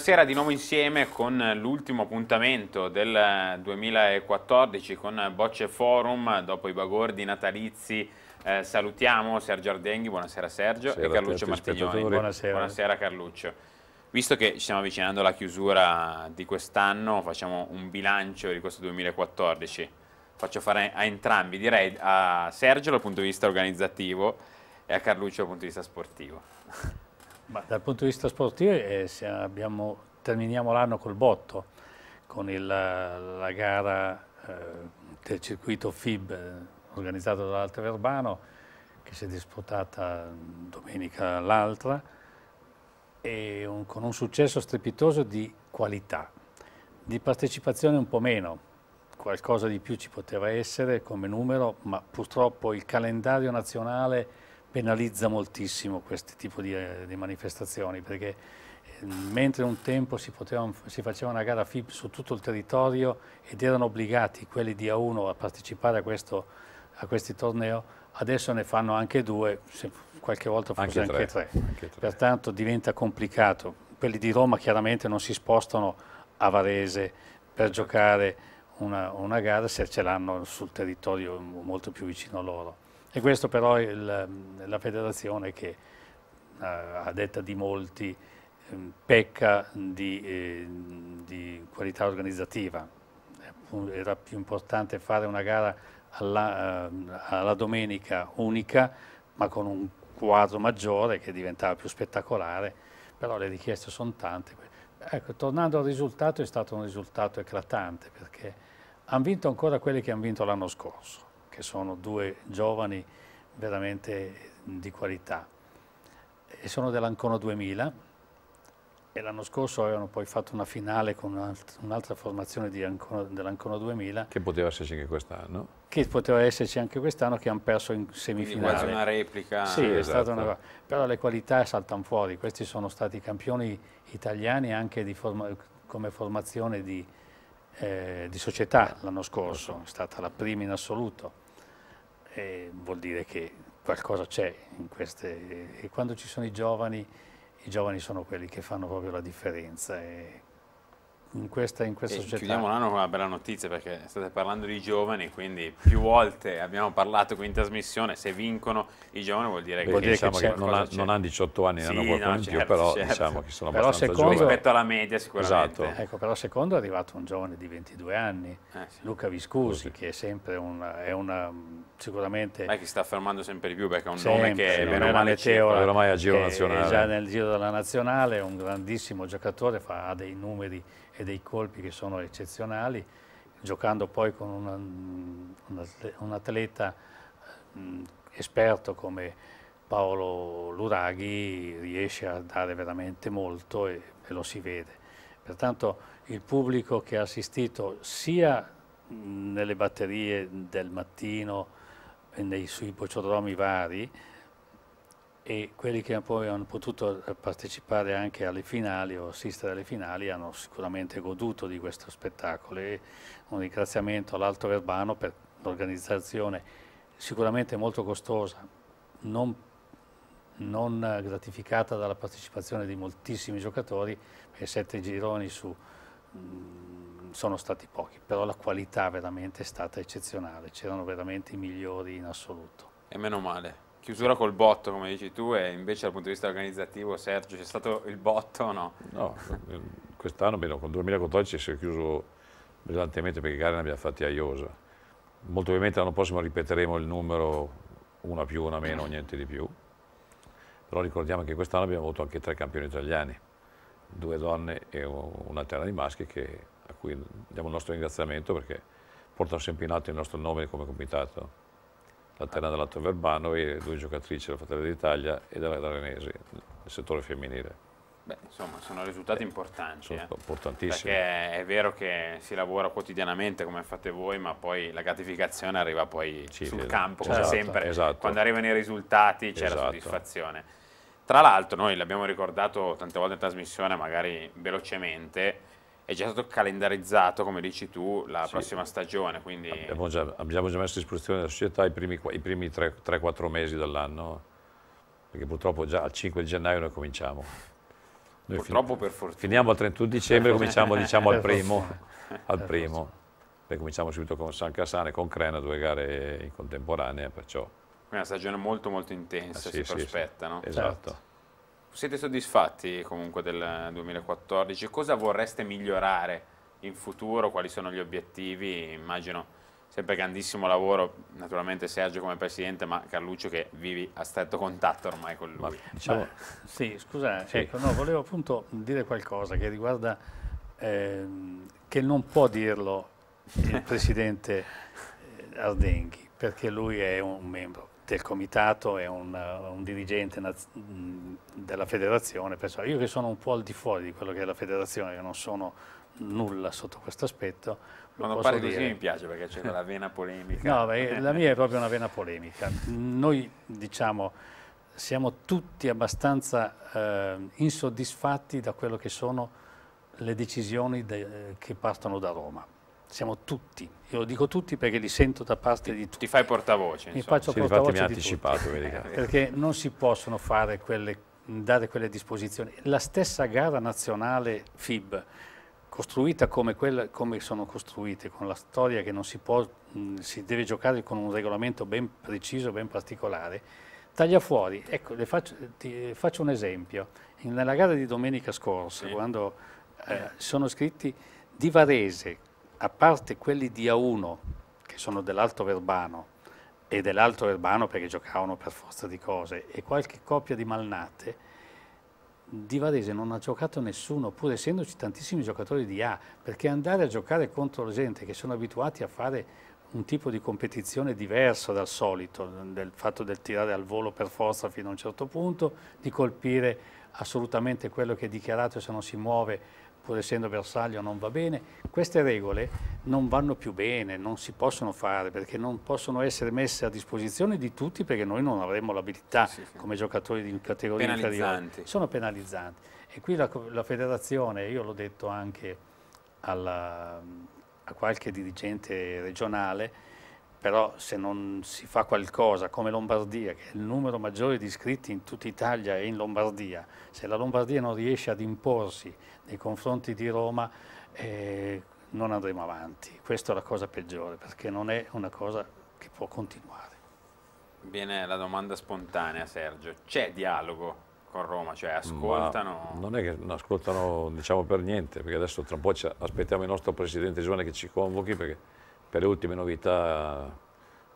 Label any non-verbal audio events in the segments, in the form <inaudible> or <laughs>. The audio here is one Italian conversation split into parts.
Buonasera, di nuovo insieme con l'ultimo appuntamento del 2014 con Bocce Forum, dopo i bagordi natalizi. Eh, salutiamo Sergio Ardenghi, buonasera Sergio, buonasera e Carluccio Martignoni. Buonasera. buonasera Carluccio. Visto che ci stiamo avvicinando alla chiusura di quest'anno, facciamo un bilancio di questo 2014. Faccio fare a entrambi, direi a Sergio dal punto di vista organizzativo e a Carluccio dal punto di vista sportivo. Ma dal punto di vista sportivo eh, abbiamo, terminiamo l'anno col botto, con il, la gara eh, del circuito FIB eh, organizzato dall'Alta Verbano, che si è disputata domenica l'altra, con un successo strepitoso di qualità, di partecipazione un po' meno, qualcosa di più ci poteva essere come numero, ma purtroppo il calendario nazionale penalizza moltissimo questo tipo di, eh, di manifestazioni perché ehm, mentre un tempo si, poteva, si, faceva una gara FIP su tutto il territorio ed erano obbligati quelli di A1 a partecipare a, questo, a questi tornei, adesso ne fanno anche due, se, qualche volta forse anche, anche, tre. Tre. anche tre. Pertanto diventa complicato. Quelli di Roma chiaramente non si spostano a Varese per giocare una, una gara se ce l'hanno sul territorio molto più vicino a loro. E questo però è il, ehm, la federazione che, eh, a detta di molti, ehm, pecca di, eh, di qualità organizzativa. Era più importante fare una gara alla, ehm, alla, domenica unica, ma con un quadro maggiore che diventava più spettacolare, però le richieste sono tante. Ecco, tornando al risultato, è stato un risultato eclatante, perché hanno vinto ancora quelli che hanno vinto l'anno scorso che sono due giovani veramente di qualità. E sono dell'Ancona 2000 e l'anno scorso avevano poi fatto una finale con un'altra formazione dell'Ancona 2000. Che poteva esserci anche quest'anno. Che poteva esserci anche quest'anno che hanno perso in semifinale. Quindi quasi una replica. Sì, esatto. è stata una... però le qualità saltano fuori. Questi sono stati campioni italiani anche forma... come formazione di, eh, di società l'anno scorso, certo. è stata la prima in assoluto eh, vuol dire che qualcosa c'è in queste... E quando ci sono i giovani, i giovani sono quelli che fanno proprio la differenza. E in questa, in questa società. Chiudiamo l'anno con una bella notizia perché state parlando di giovani, quindi più volte abbiamo parlato qui in trasmissione, se vincono i giovani vuol dire Beh, che, vuol dire diciamo che, che certo. non, ha, non, hanno 18 anni, sì, hanno qualcuno no, in più, certo, però certo. diciamo che sono però abbastanza giovani. Rispetto alla media sicuramente. Esatto. Ecco, però secondo è arrivato un giovane di 22 anni, eh, sì. Luca Viscusi, Così. che è sempre una, è una sicuramente... Ma che sta affermando sempre di più perché è un sempre, nome che è meno male teora, ormai a giro nazionale. È già nel giro della nazionale, è un grandissimo giocatore, fa, ha dei numeri e dei colpi che sono eccezionali, giocando poi con una, un, atleta mh, esperto come Paolo Luraghi riesce a dare veramente molto e, e lo si vede. Pertanto il pubblico che ha assistito sia nelle batterie del mattino, nei, sui bocciodromi vari, e quelli che poi hanno potuto eh, partecipare anche alle finali o assistere alle finali hanno sicuramente goduto di questo spettacolo e un ringraziamento all'Alto Verbano per l'organizzazione sicuramente molto costosa, non, non, gratificata dalla partecipazione di moltissimi giocatori perché sette gironi su, mh, mm, sono stati pochi, però la qualità veramente è stata eccezionale, c'erano veramente i migliori in assoluto. E meno male chiusura col botto, come dici tu, e invece dal punto di vista organizzativo, Sergio, c'è stato il botto o no? No, eh, quest'anno, bene, con 2014 si è chiuso brillantemente perché gare ne abbiamo fatti a Iosa. Molto ovviamente l'anno prossimo ripeteremo il numero una più, una meno, niente di più. Però ricordiamo che quest'anno abbiamo avuto anche tre campioni italiani, due donne e una terra di maschi che, a cui diamo il nostro ringraziamento perché portano sempre in alto il nostro nome come comitato l'antenna dell'Atto Verbano e due giocatrici della Fratelli d'Italia e della Renesi, nel settore femminile. Beh, insomma, sono risultati eh, importanti. Sono eh? importantissimi. Perché è vero che si lavora quotidianamente come fate voi, ma poi la gratificazione arriva poi sì, sul campo, esatto, come sempre. Esatto. Quando arrivano i risultati c'è esatto. la soddisfazione. Tra l'altro, noi l'abbiamo ricordato tante volte in trasmissione, magari velocemente, è già stato calendarizzato, come dici tu, la sì. prossima stagione. Quindi... Abbiamo, già, abbiamo, già, messo a disposizione della società i primi, primi 3-4 mesi dell'anno, perché purtroppo già al 5 gennaio noi cominciamo. Noi purtroppo fin per fortuna. Finiamo al 31 dicembre, e cominciamo <laughs> diciamo, al primo, al primo. Perché cominciamo subito con San Cassano e con Crena, due gare in contemporanea, perciò... È una stagione molto molto intensa, ah, sì, si sì, prospetta, no? Esatto. Certo. Siete soddisfatti comunque del 2014? Cosa vorreste migliorare in futuro? Quali sono gli obiettivi? Immagino sempre grandissimo lavoro, naturalmente Sergio come presidente, ma Carluccio che vivi a stretto contatto ormai con lui. Vabbè, diciamo, sì, scusa, sì. Ecco, no, volevo appunto dire qualcosa che riguarda, eh, che non può dirlo il <laughs> presidente eh, Ardenghi, perché lui è un membro del comitato e un, eh, un dirigente della federazione, penso, io che sono un po' al di fuori di quello che è la federazione, che non sono nulla sotto questo aspetto. Quando parli dire. così mi piace perché c'è quella vena polemica. <laughs> No, beh, la mia è <laughs> proprio una vena polemica. Noi diciamo siamo tutti abbastanza eh, insoddisfatti da quello che sono le decisioni de che partono da Roma siamo tutti. Io lo dico tutti perché li sento da parte ti, di tutti. Ti fai portavoce. Mi faccio sì, portavoce. Mi ha anticipato, vedi. <laughs> perché non si possono quelle, dare quelle disposizioni. La stessa gara nazionale FIB, costruita come, quella, come sono costruite, con la storia che non si può, mh, si deve giocare con un regolamento ben preciso, ben particolare, taglia fuori. Ecco, faccio, ti faccio un esempio. Nella gara di domenica scorsa, sì. quando eh, eh. sono scritti di Varese a parte quelli di A1, che sono dell'Alto Verbano, e dell'Alto Verbano perché giocavano per forza di cose, e qualche coppia di Malnate, di Varese non ha giocato nessuno, pur essendoci tantissimi giocatori di A, perché andare a giocare contro la gente che sono abituati a fare un tipo di competizione diverso dal solito, del fatto del tirare al volo per forza fino a un certo punto, di colpire assolutamente quello che è dichiarato se non si muove pur essendo bersaglio non va bene, queste regole non vanno più bene, non si possono fare perché non possono essere messe a disposizione di tutti perché noi non avremmo l'abilità sì, sì. come giocatori di categoria inferiore. Sono penalizzanti. E qui la, la federazione, io l'ho detto anche alla, a qualche dirigente regionale, però se non si fa qualcosa come Lombardia, che è il numero maggiore di iscritti in tutta Italia e in Lombardia, se la Lombardia non riesce ad imporsi nei confronti di Roma, eh, non andremo avanti. Questa è la cosa peggiore, perché non è una cosa che può continuare. Viene la domanda spontanea, Sergio. C'è dialogo con Roma? Cioè ascoltano? Ma non è che non ascoltano diciamo per niente, perché adesso tra un po' aspettiamo il nostro presidente Giovane che ci convochi, perché per le ultime novità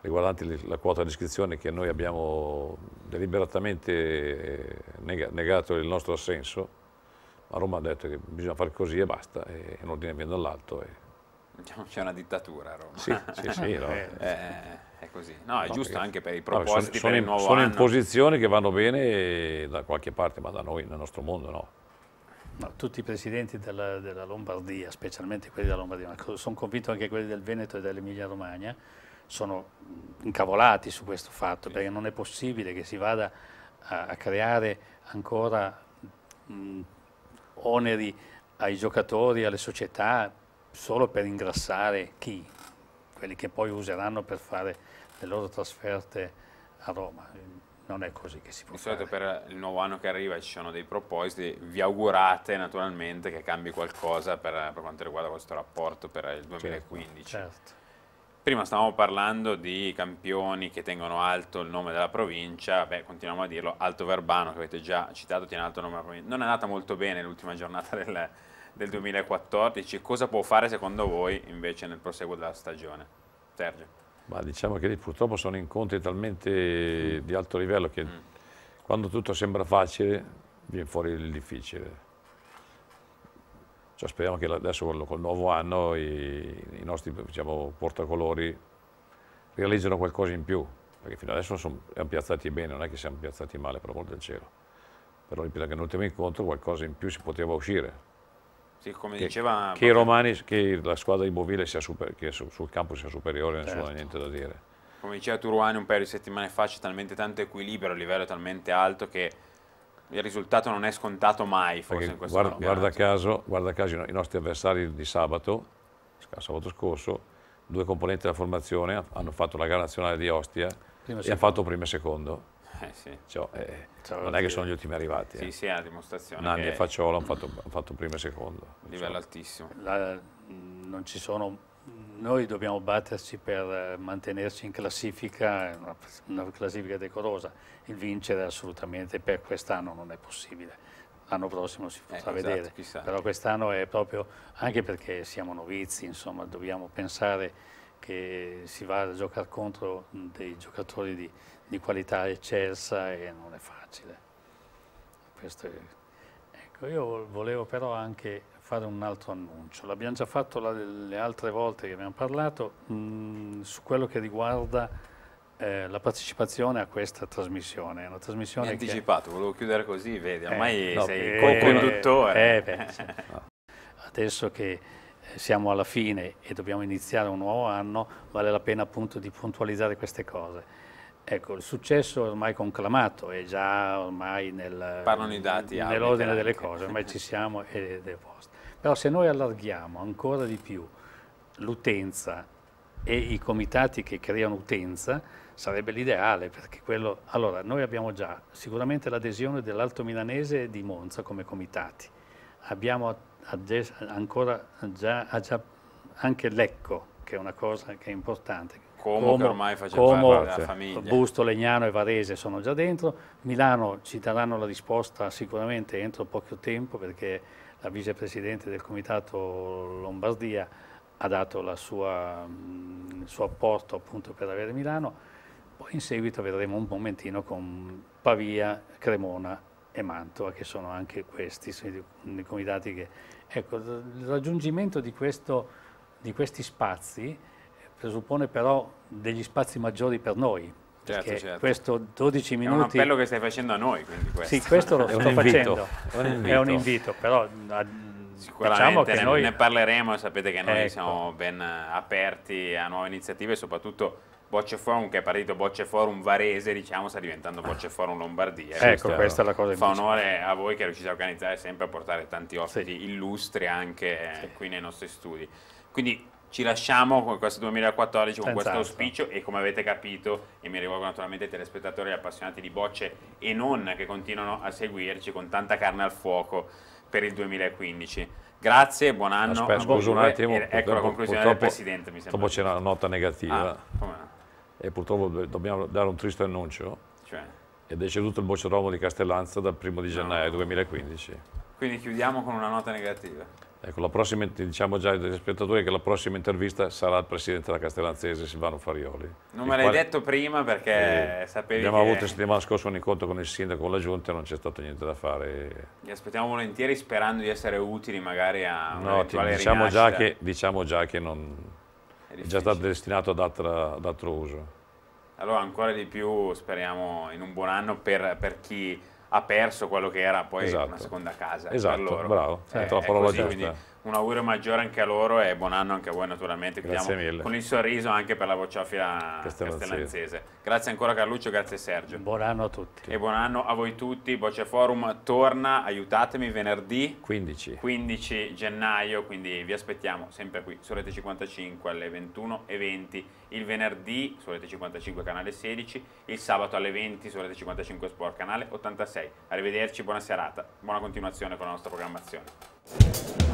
riguardanti la quota di iscrizione che noi abbiamo deliberatamente eh, negato il nostro assenso, ma Roma ha detto che bisogna fare così e basta, e l'ordine viene dall'alto. E... Diciamo, c'è una dittatura a Roma. Sì, sì, sì <laughs> no. eh, è così. No, è no, giusto perché... anche per i propositi no, sono, sono, per il nuovo sono anno. Sono imposizioni che vanno bene da qualche parte, ma da noi, nel nostro mondo no. No, tutti i presidenti della, della, Lombardia, specialmente quelli della Lombardia, ma sono convinto anche quelli del Veneto e dell'Emilia Romagna, sono incavolati su questo fatto, sì. perché non è possibile che si vada a, a creare ancora mh, oneri ai giocatori, alle società, solo per ingrassare chi? Quelli che poi useranno per fare le loro trasferte a Roma non è così che si può Di solito per il nuovo anno che arriva ci sono dei propositi, vi augurate naturalmente che cambi qualcosa per, per quanto riguarda questo rapporto per il 2015. Certo, certo. Prima stavamo parlando di campioni che tengono alto il nome della provincia, beh continuiamo a dirlo, Alto Verbano che avete già citato tiene alto il nome della provincia, non è andata molto bene l'ultima giornata del, del 2014, cosa può fare secondo voi invece nel proseguo della stagione? Sergio. Ma diciamo che lì purtroppo sono incontri talmente mm. di alto livello che mm. quando tutto sembra facile viene fuori il difficile. Cioè speriamo che adesso col, nuovo anno i, i nostri diciamo, portacolori realizzino qualcosa in più, perché fino adesso siamo piazzati bene, non è che siamo piazzati male per l'amor del cielo. Però ripeto che nell'ultimo incontro qualcosa in più si poteva uscire. Sì, come che, diceva... Che, Romani, che la squadra immobile sia super, che su, sul campo sia superiore, certo. non ha niente da dire. Come diceva Turuani un paio di settimane fa, c'è talmente tanto equilibrio, a livello talmente alto che il risultato non è scontato mai, forse, Perché in questo guarda, guarda caso, guarda caso, i nostri avversari di sabato, sabato scorso, due componenti della formazione hanno fatto la gara nazionale di Ostia prima e hanno fatto primo e secondo eh sì. cioè, eh, cioè, non è che sono gli ultimi arrivati. Sì, eh. sì, è una dimostrazione. Nanni e Facciolo hanno fatto, fatto, primo e secondo. Livello diciamo. altissimo. La, mm, non ci sono... Noi dobbiamo batterci per eh, mantenerci in classifica, una, una classifica decorosa. Il vincere assolutamente per quest'anno non è possibile. L'anno prossimo si potrà eh, esatto, vedere, chissà. però quest'anno è proprio, anche perché siamo novizi, insomma, dobbiamo pensare che si va a giocare contro dei giocatori di, di qualità eccelsa e non è facile. È... Ecco, io volevo però anche fare un altro annuncio. L'abbiamo già fatto la, le altre volte che abbiamo parlato mh, mm, su quello che riguarda eh, la partecipazione a questa trasmissione. Una trasmissione Mi anticipato, che... volevo chiudere così, vedi, eh, ormai eh, no, sei eh, co-conduttore. Eh, <laughs> Adesso che siamo alla fine e dobbiamo iniziare un nuovo anno, vale la pena appunto di puntualizzare queste cose. Ecco, il successo è ormai conclamato, è già ormai nel, nell'ordine delle cose, ormai ci siamo ed è posto. Però se noi allarghiamo ancora di più l'utenza e i comitati che creano utenza, sarebbe l'ideale perché quello... Allora, noi abbiamo già sicuramente l'adesione dell'Alto Milanese di Monza come comitati. Abbiamo ancora già, ha già anche l'ecco, che è una cosa che è importante. Como, Como ormai faceva parte della famiglia. Busto, Legnano e Varese sono già dentro. Milano ci daranno la risposta sicuramente entro poco tempo perché la vicepresidente del comitato Lombardia ha dato sua, mm, il suo apporto appunto per avere Milano. Poi in seguito vedremo un momentino con Pavia, Cremona e Mantova, che sono anche questi, sono i comitati che... Ecco, il raggiungimento di, questo, di questi spazi presuppone però degli spazi maggiori per noi, Certo, certo. questo 12 minuti... È un appello che stai facendo a noi, questo. Sì, questo lo sto invito, facendo, un è un invito, però a, Sicuramente diciamo ne, noi... ne, parleremo, sapete che noi ecco. siamo ben aperti a nuove iniziative, soprattutto Bocce Forum, che è partito Bocce Forum Varese, diciamo, sta diventando Bocce Forum Lombardia. Ecco, questo, questa è la cosa Fa onore a voi che riuscite a organizzare sempre a portare tanti ospiti sì. illustri anche sì. qui nei nostri studi. Quindi ci lasciamo con questo 2014 con Senza questo auspicio e come avete capito e mi rivolgo naturalmente ai telespettatori e appassionati di bocce e non che continuano a seguirci con tanta carne al fuoco per il 2015 grazie buon anno Aspetta, scusa un attimo ecco la conclusione del Presidente mi sembra dopo c'è una nota ah, negativa ah, e purtroppo dobbiamo dare un triste annuncio. Cioè? È deceduto il Bocceromo di Castellanza dal primo di gennaio no. 2015. Quindi chiudiamo con una nota negativa. Ecco, la prossima, diciamo già agli spettatori che la prossima intervista sarà il presidente della Castellanzese Silvano Farioli. Non me l'hai quale... detto prima perché eh, sapevi Abbiamo che... avuto la settimana scorsa un incontro con il sindaco, con la giunta e non c'è stato niente da fare. Li aspettiamo volentieri sperando di essere utili magari a no, una no, diciamo già che, diciamo già che non, è già stato destinato ad, altra, ad, altro uso. Allora ancora di più speriamo in un buon anno per, per chi ha perso quello che era poi esatto. una seconda casa esatto, bravo, cioè, è, è la parola così, giusta un augurio maggiore anche a loro e buon anno anche a voi naturalmente. Grazie mille. Con il sorriso anche per la vocciofila castellanzese. Grazie ancora Carluccio, grazie Sergio. Buon anno a tutti. E buon anno a voi tutti. Boccia Forum torna, aiutatemi, venerdì 15. 15 gennaio, quindi vi aspettiamo sempre qui su Rete 55 alle 21 e 20 il venerdì su Rete 55 canale 16, il sabato alle 20 su Rete 55 Sport canale 86. Arrivederci, buona serata, buona continuazione con la nostra programmazione.